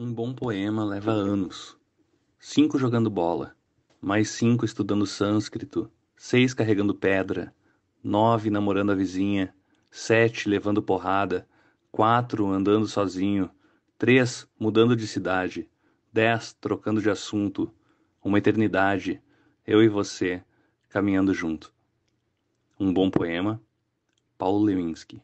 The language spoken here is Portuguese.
Um bom poema leva anos. Cinco jogando bola, mais cinco estudando sânscrito, seis carregando pedra, nove namorando a vizinha, sete levando porrada, quatro andando sozinho, três mudando de cidade, dez trocando de assunto, uma eternidade, eu e você caminhando junto. Um bom poema, Paulo Lewinsky.